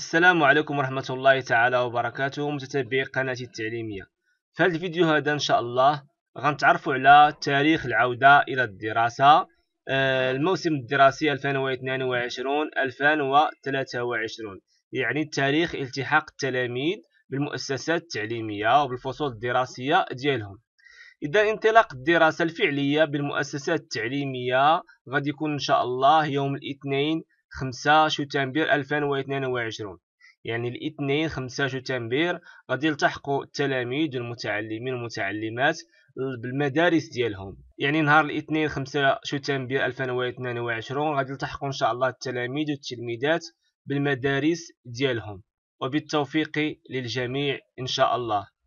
السلام عليكم ورحمة الله تعالى وبركاته متتبعي قناتي التعليمية في هذا الفيديو هذا إن شاء الله غنتعرفوا على تاريخ العودة إلى الدراسة آه، الموسم الدراسي 2022-2023 يعني تاريخ التحاق التلاميذ بالمؤسسات التعليمية وبالفصول الدراسية ديالهم إذا انطلاق الدراسة الفعلية بالمؤسسات التعليمية غادي يكون إن شاء الله يوم الاثنين خمسة شتنبر 2022 واثنين وعشرون يعني الاثنين خمسة شتنبر غادي يلتحقوا التلاميذ والمتعلمين والمتعلمات بالمدارس ديالهم يعني نهار الاثنين خمسة شتنبر 2022 غادي يلتحقوا ان شاء الله التلاميذ والتلميذات بالمدارس ديالهم وبالتوفيق للجميع ان شاء الله